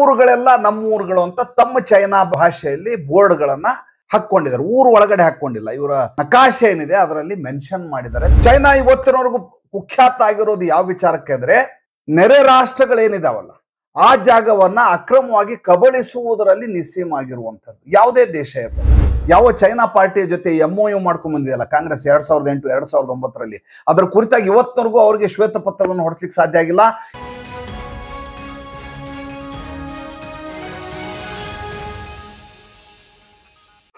ಊರುಗಳೆಲ್ಲ ನಮ್ಮ ಊರುಗಳು ಅಂತ ತಮ್ಮ ಚೈನಾ ಭಾಷೆಯಲ್ಲಿ ಬೋರ್ಡ್ಗಳನ್ನ ಹಾಕೊಂಡಿದ್ದಾರೆ ಊರು ಒಳಗಡೆ ಹಾಕೊಂಡಿಲ್ಲ ಇವರ ನಕಾಶೆ ಏನಿದೆ ಅದರಲ್ಲಿ ಮೆನ್ಷನ್ ಮಾಡಿದ್ದಾರೆ ಚೈನಾ ಇವತ್ತಿನವರೆಗೂ ಕುಖ್ಯಾತ ಆಗಿರೋದು ಯಾವ ವಿಚಾರಕ್ಕೆ ಅಂದ್ರೆ ನೆರೆ ರಾಷ್ಟ್ರಗಳೇನಿದಾವಲ್ಲ ಆ ಜಾಗವನ್ನ ಅಕ್ರಮವಾಗಿ ಕಬಳಿಸುವುದರಲ್ಲಿ ಆಗಿರುವಂತದ್ದು ಯಾವುದೇ ದೇಶ ಇರಲಿ ಯಾವ ಚೈನಾ ಪಾರ್ಟಿಯ ಜೊತೆ ಎಂಒ ಯು ಮಾಡ್ಕೊಂಡ್ ಬಂದಿದೆಯಲ್ಲ ಕಾಂಗ್ರೆಸ್ ಎರಡ್ ಸಾವಿರದ ಎಂಟು ಎರಡ್ ಸಾವಿರದ ಒಂಬತ್ತರಲ್ಲಿ ಅದರ ಕುರಿತಾಗಿ ಇವತ್ತಿನವರೆಗೂ ಅವರಿಗೆ ಶ್ವೇತ ಪತ್ರವನ್ನು ಸಾಧ್ಯ ಆಗಿಲ್ಲ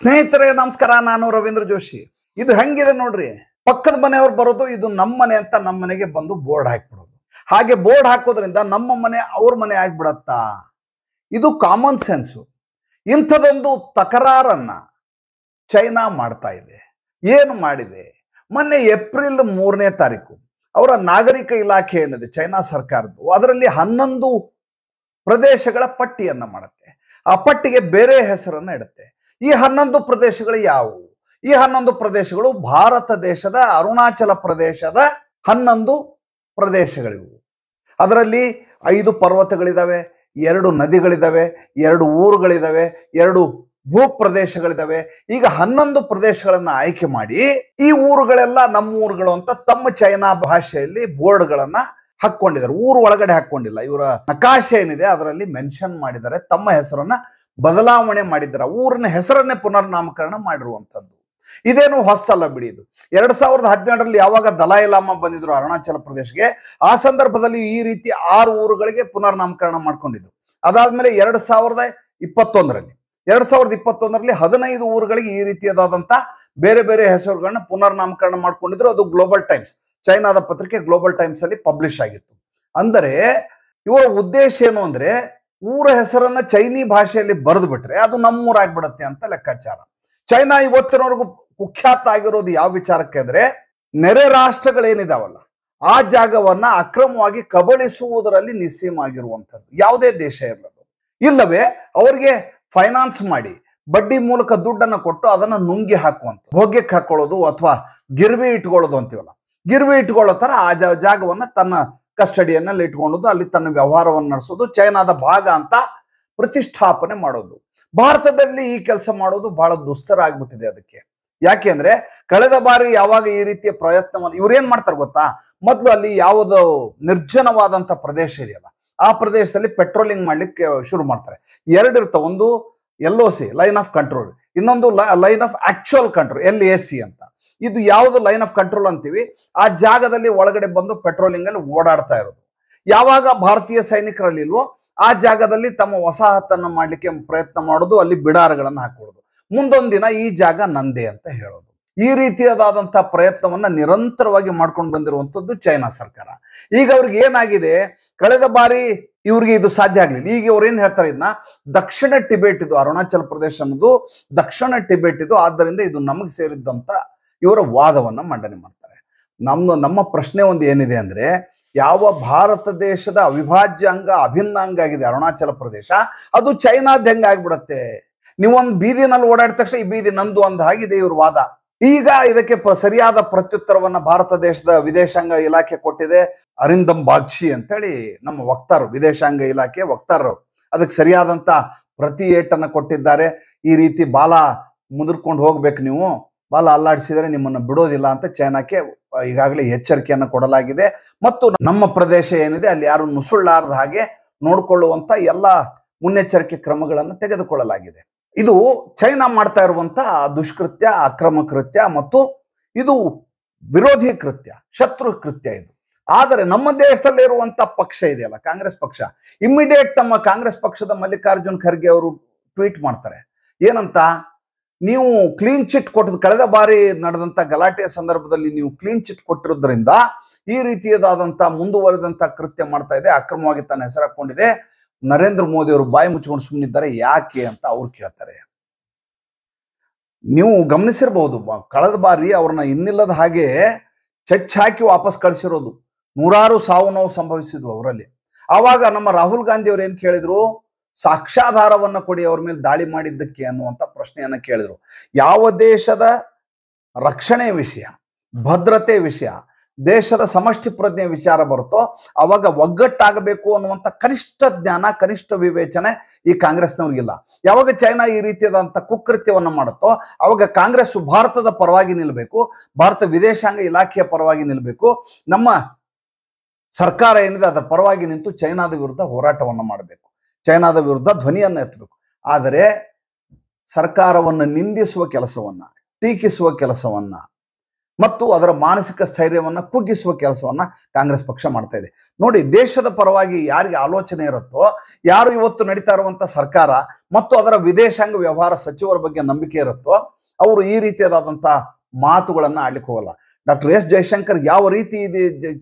ಸ್ನೇಹಿತರೆ ನಮಸ್ಕಾರ ನಾನು ರವೀಂದ್ರ ಜೋಶಿ ಇದು ಹೆಂಗಿದೆ ನೋಡ್ರಿ ಪಕ್ಕದ ಮನೆಯವ್ರು ಬರೋದು ಇದು ನಮ್ಮ ಮನೆ ಅಂತ ನಮ್ಮ ಮನೆಗೆ ಬಂದು ಬೋರ್ಡ್ ಹಾಕ್ಬಿಡೋದು ಹಾಗೆ ಬೋರ್ಡ್ ಹಾಕೋದ್ರಿಂದ ನಮ್ಮ ಮನೆ ಅವ್ರ ಮನೆ ಆಗ್ಬಿಡತ್ತಾ ಇದು ಕಾಮನ್ ಸೆನ್ಸು ಇಂಥದೊಂದು ತಕರಾರನ್ನ ಚೈನಾ ಮಾಡ್ತಾ ಇದೆ ಏನು ಮಾಡಿದೆ ಮೊನ್ನೆ ಏಪ್ರಿಲ್ ಮೂರನೇ ತಾರೀಕು ಅವರ ನಾಗರಿಕ ಇಲಾಖೆ ಏನಿದೆ ಚೈನಾ ಸರ್ಕಾರದ್ದು ಅದರಲ್ಲಿ ಹನ್ನೊಂದು ಪ್ರದೇಶಗಳ ಪಟ್ಟಿಯನ್ನು ಮಾಡುತ್ತೆ ಆ ಪಟ್ಟಿಗೆ ಬೇರೆ ಹೆಸರನ್ನು ಇಡುತ್ತೆ ಈ ಹನ್ನೊಂದು ಪ್ರದೇಶಗಳು ಯಾವುವು ಈ ಹನ್ನೊಂದು ಪ್ರದೇಶಗಳು ಭಾರತ ದೇಶದ ಅರುಣಾಚಲ ಪ್ರದೇಶದ ಹನ್ನೊಂದು ಪ್ರದೇಶಗಳಿವು ಅದರಲ್ಲಿ ಐದು ಪರ್ವತಗಳಿದ್ದಾವೆ ಎರಡು ನದಿಗಳಿದ್ದಾವೆ ಎರಡು ಊರುಗಳಿದ್ದಾವೆ ಎರಡು ಭೂ ಪ್ರದೇಶಗಳಿದ್ದಾವೆ ಈಗ ಹನ್ನೊಂದು ಪ್ರದೇಶಗಳನ್ನು ಆಯ್ಕೆ ಮಾಡಿ ಈ ಊರುಗಳೆಲ್ಲ ನಮ್ಮ ಊರುಗಳು ಅಂತ ತಮ್ಮ ಚೈನಾ ಭಾಷೆಯಲ್ಲಿ ಬೋರ್ಡ್ಗಳನ್ನ ಹಾಕ್ಕೊಂಡಿದ್ದಾರೆ ಊರು ಒಳಗಡೆ ಹಾಕೊಂಡಿಲ್ಲ ಇವರ ನಕಾಶೆ ಏನಿದೆ ಅದರಲ್ಲಿ ಮೆನ್ಷನ್ ಮಾಡಿದ್ದಾರೆ ತಮ್ಮ ಹೆಸರನ್ನ ಬದಲಾವಣೆ ಮಾಡಿದ್ರ ಊರಿನ ಹೆಸರನ್ನೇ ಪುನರ್ನಾಮಕರಣ ಮಾಡಿರುವಂಥದ್ದು ಇದೇನು ಹೊಸಲ್ಲ ಬಿಡಿ ಇದು ಎರಡ್ ಸಾವಿರದ ಹದಿನೆಂಟರಲ್ಲಿ ಯಾವಾಗ ದಲಾಯಿಲಾಮ ಬಂದಿದ್ರು ಅರುಣಾಚಲ ಪ್ರದೇಶಗೆ ಆ ಸಂದರ್ಭದಲ್ಲಿ ಈ ರೀತಿ ಆರು ಊರುಗಳಿಗೆ ಪುನರ್ನಾಮಕರಣ ಮಾಡ್ಕೊಂಡಿದ್ರು ಅದಾದ್ಮೇಲೆ ಎರಡ್ ಸಾವಿರದ ಇಪ್ಪತ್ತೊಂದರಲ್ಲಿ ಎರಡ್ ಸಾವಿರದ ಇಪ್ಪತ್ತೊಂದರಲ್ಲಿ ಹದಿನೈದು ಊರುಗಳಿಗೆ ಈ ರೀತಿಯಾದಂಥ ಬೇರೆ ಬೇರೆ ಹೆಸರುಗಳನ್ನ ಪುನರ್ನಾಮಕರಣ ಮಾಡ್ಕೊಂಡಿದ್ರು ಅದು ಗ್ಲೋಬಲ್ ಟೈಮ್ಸ್ ಚೈನಾದ ಪತ್ರಿಕೆ ಗ್ಲೋಬಲ್ ಟೈಮ್ಸ್ ಅಲ್ಲಿ ಪಬ್ಲಿಷ್ ಆಗಿತ್ತು ಅಂದರೆ ಇವರ ಉದ್ದೇಶ ಏನು ಅಂದ್ರೆ ಊರ ಹೆಸರನ್ನ ಚೈನೀ ಭಾಷೆಯಲ್ಲಿ ಬರೆದು ಬಿಟ್ರೆ ಅದು ನಮ್ಮೂರಾಗ್ಬಿಡತ್ತೆ ಅಂತ ಲೆಕ್ಕಾಚಾರ ಚೈನಾ ಇವತ್ತಿನವರೆಗೂ ಕುಖ್ಯಾತ ಆಗಿರೋದು ಯಾವ ವಿಚಾರಕ್ಕೆ ಅಂದ್ರೆ ನೆರೆ ರಾಷ್ಟ್ರಗಳೇನಿದಾವಲ್ಲ ಆ ಜಾಗವನ್ನ ಅಕ್ರಮವಾಗಿ ಕಬಳಿಸುವುದರಲ್ಲಿ ನಿಸ್ಸೀಮಾಗಿರುವಂಥದ್ದು ಯಾವುದೇ ದೇಶ ಇರಲದು ಇಲ್ಲವೇ ಅವರಿಗೆ ಫೈನಾನ್ಸ್ ಮಾಡಿ ಬಡ್ಡಿ ಮೂಲಕ ದುಡ್ಡನ್ನು ಕೊಟ್ಟು ಅದನ್ನ ನುಂಗಿ ಹಾಕುವಂತ ಭೋಗ್ಯಕ್ಕೆ ಹಾಕೊಳ್ಳೋದು ಅಥವಾ ಗಿರ್ವಿ ಇಟ್ಕೊಳ್ಳೋದು ಅಂತೀವಲ್ಲ ಗಿರ್ವಿ ಇಟ್ಕೊಳ್ಳೋ ತರ ಆ ಜಾಗವನ್ನ ತನ್ನ ಕಸ್ಟಡಿಯನ್ನಲ್ಲಿ ಇಟ್ಕೊಂಡು ಅಲ್ಲಿ ತನ್ನ ವ್ಯವಹಾರವನ್ನು ನಡೆಸೋದು ಚೈನಾದ ಭಾಗ ಅಂತ ಪ್ರತಿಷ್ಠಾಪನೆ ಮಾಡೋದು ಭಾರತದಲ್ಲಿ ಈ ಕೆಲಸ ಮಾಡೋದು ಬಹಳ ದುಸ್ತರ ಆಗ್ಬಿಟ್ಟಿದೆ ಅದಕ್ಕೆ ಯಾಕೆಂದ್ರೆ ಕಳೆದ ಬಾರಿ ಯಾವಾಗ ಈ ರೀತಿಯ ಪ್ರಯತ್ನವನ್ನು ಏನ್ ಮಾಡ್ತಾರೆ ಗೊತ್ತಾ ಮೊದಲು ಅಲ್ಲಿ ಯಾವುದು ನಿರ್ಜನವಾದಂತ ಪ್ರದೇಶ ಇದೆಯಲ್ಲ ಆ ಪ್ರದೇಶದಲ್ಲಿ ಪೆಟ್ರೋಲಿಂಗ್ ಮಾಡ್ಲಿಕ್ಕೆ ಶುರು ಮಾಡ್ತಾರೆ ಎರಡಿರ್ತಾವ ಒಂದು L C line of control ಇನ್ನೊಂದು line of actual control L A C ಅಂತ ಇದು ಯಾವುದು ಲೈನ್ ಆಫ್ ಕಂಟ್ರೋಲ್ ಅಂತೀವಿ ಆ ಜಾಗದಲ್ಲಿ ಒಳಗಡೆ ಬಂದು ಪೆಟ್ರೋಲಿಂಗ್ ಅಲ್ಲಿ ಓಡಾಡ್ತಾ ಇರೋದು ಯಾವಾಗ ಭಾರತೀಯ ಸೈನಿಕರಲ್ಲಿಲ್ವೋ ಆ ಜಾಗದಲ್ಲಿ ತಮ್ಮ ವಸಾಹತನ್ನು ಮಾಡಲಿಕ್ಕೆ ಪ್ರಯತ್ನ ಮಾಡೋದು ಅಲ್ಲಿ ಬಿಡಾರಗಳನ್ನು ಹಾಕೊಡೋದು ಮುಂದೊಂದು ದಿನ ಈ ಜಾಗ ನಂದೇ ಅಂತ ಹೇಳೋದು ಈ ರೀತಿಯಾದಂತಹ ಪ್ರಯತ್ನವನ್ನ ನಿರಂತರವಾಗಿ ಮಾಡ್ಕೊಂಡು ಬಂದಿರುವಂಥದ್ದು ಚೈನಾ ಸರ್ಕಾರ ಈಗ ಅವ್ರಿಗೆ ಏನಾಗಿದೆ ಕಳೆದ ಬಾರಿ ಇವ್ರಿಗೆ ಇದು ಸಾಧ್ಯ ಆಗ್ಲಿಲ್ಲ ಈಗ ಇವ್ರು ಏನ್ ಹೇಳ್ತಾರೆ ಇದನ್ನ ದಕ್ಷಿಣ ಟಿಬೆಟ್ ಇದು ಅರುಣಾಚಲ ಪ್ರದೇಶ ಅನ್ನೋದು ದಕ್ಷಿಣ ಟಿಬೆಟ್ ಇದು ಆದ್ದರಿಂದ ಇದು ನಮಗೆ ಸೇರಿದ್ದಂತ ಇವರ ವಾದವನ್ನು ಮಂಡನೆ ಮಾಡ್ತಾರೆ ನಮ್ಮ ನಮ್ಮ ಪ್ರಶ್ನೆ ಒಂದು ಏನಿದೆ ಅಂದರೆ ಯಾವ ಭಾರತ ದೇಶದ ಅವಿಭಾಜ್ಯ ಅಂಗ ಅಭಿನ್ನ ಅಂಗ ಆಗಿದೆ ಅರುಣಾಚಲ ಪ್ರದೇಶ ಅದು ಚೈನಾದ ಹೆಂಗ ಆಗ್ಬಿಡತ್ತೆ ನೀವೊಂದು ಬೀದಿನಲ್ಲಿ ಓಡಾಡಿದ ತಕ್ಷಣ ಈ ಬೀದಿ ನಂದು ಅಂದ ಆಗಿದೆ ಇವ್ರ ವಾದ ಈಗ ಇದಕ್ಕೆ ಸರಿಯಾದ ಪ್ರತ್ಯುತ್ತರವನ್ನ ಭಾರತ ದೇಶದ ವಿದೇಶಾಂಗ ಇಲಾಖೆ ಕೊಟ್ಟಿದೆ ಅರಿಂದಮ್ ಬಾಗ್ಶಿ ಅಂತೇಳಿ ನಮ್ಮ ವಕ್ತಾರರು ವಿದೇಶಾಂಗ ಇಲಾಖೆ ವಕ್ತಾರರು ಅದಕ್ಕೆ ಸರಿಯಾದಂತ ಪ್ರತಿ ಏಟನ್ನು ಕೊಟ್ಟಿದ್ದಾರೆ ಈ ರೀತಿ ಬಾಲ ಮುದುರ್ಕೊಂಡು ಹೋಗ್ಬೇಕು ನೀವು ಬಾಲ ಅಲ್ಲಾಡಿಸಿದರೆ ನಿಮ್ಮನ್ನು ಬಿಡೋದಿಲ್ಲ ಅಂತ ಚೈನಾಕ್ಕೆ ಈಗಾಗಲೇ ಎಚ್ಚರಿಕೆಯನ್ನು ಕೊಡಲಾಗಿದೆ ಮತ್ತು ನಮ್ಮ ಪ್ರದೇಶ ಏನಿದೆ ಅಲ್ಲಿ ಯಾರು ನುಸುಳ್ಳಾರದ ಹಾಗೆ ನೋಡಿಕೊಳ್ಳುವಂಥ ಎಲ್ಲ ಮುನ್ನೆಚ್ಚರಿಕೆ ಕ್ರಮಗಳನ್ನು ತೆಗೆದುಕೊಳ್ಳಲಾಗಿದೆ ಇದು ಚೈನಾ ಮಾಡ್ತಾ ಇರುವಂತಹ ದುಷ್ಕೃತ್ಯ ಅಕ್ರಮ ಕೃತ್ಯ ಮತ್ತು ಇದು ವಿರೋಧಿ ಕೃತ್ಯ ಶತ್ರು ಕೃತ್ಯ ಇದು ಆದರೆ ನಮ್ಮ ದೇಶದಲ್ಲಿ ಇರುವಂಥ ಪಕ್ಷ ಇದೆಯಲ್ಲ ಕಾಂಗ್ರೆಸ್ ಪಕ್ಷ ಇಮ್ಮಿಡಿಯೇಟ್ ನಮ್ಮ ಕಾಂಗ್ರೆಸ್ ಪಕ್ಷದ ಮಲ್ಲಿಕಾರ್ಜುನ್ ಖರ್ಗೆ ಅವರು ಟ್ವೀಟ್ ಮಾಡ್ತಾರೆ ಏನಂತ ನೀವು ಕ್ಲೀನ್ ಚಿಟ್ ಕೊಟ್ಟದ ಕಳೆದ ಬಾರಿ ನಡೆದಂತ ಗಲಾಟೆಯ ಸಂದರ್ಭದಲ್ಲಿ ನೀವು ಕ್ಲೀನ್ ಚಿಟ್ ಕೊಟ್ಟಿರೋದ್ರಿಂದ ಈ ರೀತಿಯದಾದಂಥ ಮುಂದುವರೆದಂತ ಕೃತ್ಯ ಮಾಡ್ತಾ ಇದೆ ಅಕ್ರಮವಾಗಿ ತನ್ನ ಹೆಸರಾಕೊಂಡಿದೆ ನರೇಂದ್ರ ಮೋದಿ ಅವರು ಬಾಯಿ ಮುಚ್ಕೊಂಡು ಸುಮ್ಮನಿದ್ದಾರೆ ಯಾಕೆ ಅಂತ ಅವ್ರು ಕೇಳ್ತಾರೆ ನೀವು ಗಮನಿಸಿರ್ಬಹುದು ಕಳೆದ ಬಾರಿ ಅವ್ರನ್ನ ಇನ್ನಿಲ್ಲದ ಹಾಗೆ ಚಚ್ ಹಾಕಿ ವಾಪಸ್ ಕಳಿಸಿರೋದು ನೂರಾರು ಸಾವು ನೋವು ಸಂಭವಿಸಿದ್ವು ಅವರಲ್ಲಿ ಆವಾಗ ನಮ್ಮ ರಾಹುಲ್ ಗಾಂಧಿ ಅವ್ರು ಏನ್ ಕೇಳಿದ್ರು ಸಾಕ್ಷ್ಯಾಧಾರವನ್ನ ಕೊಡಿ ಅವ್ರ ಮೇಲೆ ದಾಳಿ ಮಾಡಿದ್ದಕ್ಕೆ ಅನ್ನುವಂಥ ಪ್ರಶ್ನೆಯನ್ನು ಕೇಳಿದರು ಯಾವ ದೇಶದ ರಕ್ಷಣೆ ವಿಷಯ ಭದ್ರತೆ ವಿಷಯ ದೇಶದ ಸಮಷ್ಟಿ ಪ್ರಜ್ಞೆ ವಿಚಾರ ಬರುತ್ತೋ ಅವಾಗ ಒಗ್ಗಟ್ಟಾಗಬೇಕು ಅನ್ನುವಂಥ ಕನಿಷ್ಠ ಜ್ಞಾನ ಕನಿಷ್ಠ ವಿವೇಚನೆ ಈ ಕಾಂಗ್ರೆಸ್ನವ್ರಿಗಿಲ್ಲ ಯಾವಾಗ ಚೈನಾ ಈ ರೀತಿಯಾದಂಥ ಕುಕೃತ್ಯವನ್ನು ಮಾಡುತ್ತೋ ಅವಾಗ ಕಾಂಗ್ರೆಸ್ ಭಾರತದ ಪರವಾಗಿ ನಿಲ್ಲಬೇಕು ಭಾರತ ವಿದೇಶಾಂಗ ಇಲಾಖೆಯ ಪರವಾಗಿ ನಿಲ್ಲಬೇಕು ನಮ್ಮ ಸರ್ಕಾರ ಏನಿದೆ ಅದರ ಪರವಾಗಿ ನಿಂತು ಚೈನಾದ ವಿರುದ್ಧ ಹೋರಾಟವನ್ನು ಮಾಡಬೇಕು ಚೈನಾದ ವಿರುದ್ಧ ಧ್ವನಿಯನ್ನು ಎತ್ತಬೇಕು ಆದರೆ ಸರ್ಕಾರವನ್ನು ನಿಂದಿಸುವ ಕೆಲಸವನ್ನು ಟೀಕಿಸುವ ಕೆಲಸವನ್ನು ಮತ್ತು ಅದರ ಮಾನಸಿಕ ಸ್ಥೈರ್ಯವನ್ನು ಕುಗ್ಗಿಸುವ ಕೆಲಸವನ್ನು ಕಾಂಗ್ರೆಸ್ ಪಕ್ಷ ಮಾಡ್ತಾ ಇದೆ ನೋಡಿ ದೇಶದ ಪರವಾಗಿ ಯಾರಿಗೆ ಆಲೋಚನೆ ಇರುತ್ತೋ ಯಾರು ಇವತ್ತು ನಡೀತಾ ಇರುವಂಥ ಸರ್ಕಾರ ಮತ್ತು ಅದರ ವಿದೇಶಾಂಗ ವ್ಯವಹಾರ ಸಚಿವರ ಬಗ್ಗೆ ನಂಬಿಕೆ ಇರುತ್ತೋ ಅವರು ಈ ರೀತಿಯಾದಂಥ ಮಾತುಗಳನ್ನು ಆಡ್ಲಿಕ್ಕೆ ಹೋಗಲ್ಲ ಡಾಕ್ಟರ್ ಎಸ್ ಜೈಶಂಕರ್ ಯಾವ ರೀತಿ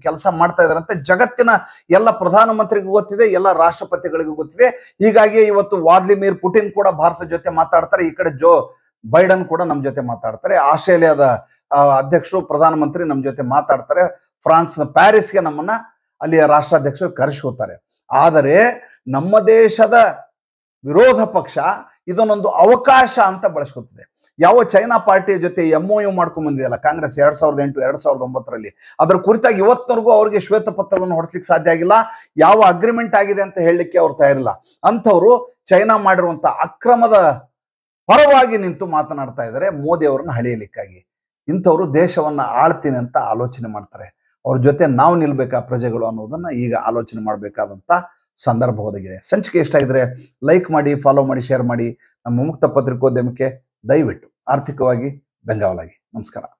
ಕೆಲಸ ಮಾಡ್ತಾ ಇದ್ದಾರೆ ಅಂತ ಜಗತ್ತಿನ ಎಲ್ಲ ಪ್ರಧಾನಮಂತ್ರಿಗೂ ಗೊತ್ತಿದೆ ಎಲ್ಲ ರಾಷ್ಟ್ರಪತಿಗಳಿಗೂ ಗೊತ್ತಿದೆ ಹೀಗಾಗಿ ಇವತ್ತು ವಾದ್ಲಿಮೀರ್ ಪುಟಿನ್ ಕೂಡ ಭಾರತ ಜೊತೆ ಮಾತಾಡ್ತಾರೆ ಈ ಕಡೆ ಜೋ ಬೈಡನ್ ಕೂಡ ನಮ್ಮ ಜೊತೆ ಮಾತಾಡ್ತಾರೆ ಆಸ್ಟ್ರೇಲಿಯಾದ ಅಧ್ಯಕ್ಷರು ಪ್ರಧಾನಮಂತ್ರಿ ನಮ್ಮ ಜೊತೆ ಮಾತಾಡ್ತಾರೆ ಫ್ರಾನ್ಸ್ನ ಪ್ಯಾರಿಸ್ಗೆ ನಮ್ಮನ್ನ ಅಲ್ಲಿಯ ರಾಷ್ಟ್ರಾಧ್ಯಕ್ಷರು ಕರೆಸ್ಕೋತಾರೆ ಆದರೆ ನಮ್ಮ ದೇಶದ ವಿರೋಧ ಪಕ್ಷ ಇದನ್ನೊಂದು ಅವಕಾಶ ಅಂತ ಬಳಸ್ಕೊತಿದೆ ಯಾವ ಚೈನಾ ಪಾರ್ಟಿಯ ಜೊತೆ ಎಂ ಒ ಯು ಮಾಡ್ಕೊಂಡ್ ಬಂದಿದೆಯಲ್ಲ ಕಾಂಗ್ರೆಸ್ ಎರಡ್ ಸಾವಿರದ ಎಂಟು ಎರಡ್ ಸಾವಿರದ ಒಂಬತ್ತರಲ್ಲಿ ಅದ್ರ ಕುರಿತಾಗಿ ಇವತ್ತವರೆಗೂ ಅವರಿಗೆ ಶ್ವೇತ ಪತ್ರವನ್ನು ಹೊಡ್ಸ್ಲಿಕ್ಕೆ ಸಾಧ್ಯ ಆಗಿಲ್ಲ ಯಾವ ಅಗ್ರಿಮೆಂಟ್ ಆಗಿದೆ ಅಂತ ಹೇಳಲಿಕ್ಕೆ ಅವ್ರು ತಯಾರಿಲ್ಲ ಅಂಥವ್ರು ಚೈನಾ ಮಾಡಿರುವಂತ ಅಕ್ರಮದ ಪರವಾಗಿ ನಿಂತು ಮಾತನಾಡ್ತಾ ಇದ್ದಾರೆ ಮೋದಿ ಅವರನ್ನ ಹಳೆಯಲಿಕ್ಕಾಗಿ ಇಂಥವ್ರು ದೇಶವನ್ನ ಆಳ್ತೀನಿ ಅಂತ ಆಲೋಚನೆ ಮಾಡ್ತಾರೆ ಅವ್ರ ಜೊತೆ ನಾವು ನಿಲ್ಬೇಕಾ ಪ್ರಜೆಗಳು ಅನ್ನೋದನ್ನ ಈಗ ಆಲೋಚನೆ ಮಾಡಬೇಕಾದಂತ ಸಂದರ್ಭ ಒದಗಿದೆ ಸಂಚಿಕೆ ಇಷ್ಟ ಇದ್ರೆ ಲೈಕ್ ಮಾಡಿ ಫಾಲೋ ಮಾಡಿ ಶೇರ್ ಮಾಡಿ ನಮ್ಮ ಮುಕ್ತ ಪತ್ರಿಕೋದ್ಯಮಕ್ಕೆ ದಯವಿಟ್ಟು ಆರ್ಥಿಕವಾಗಿ ಬೆಂಗಾವಲಾಗಿ ನಮಸ್ಕಾರ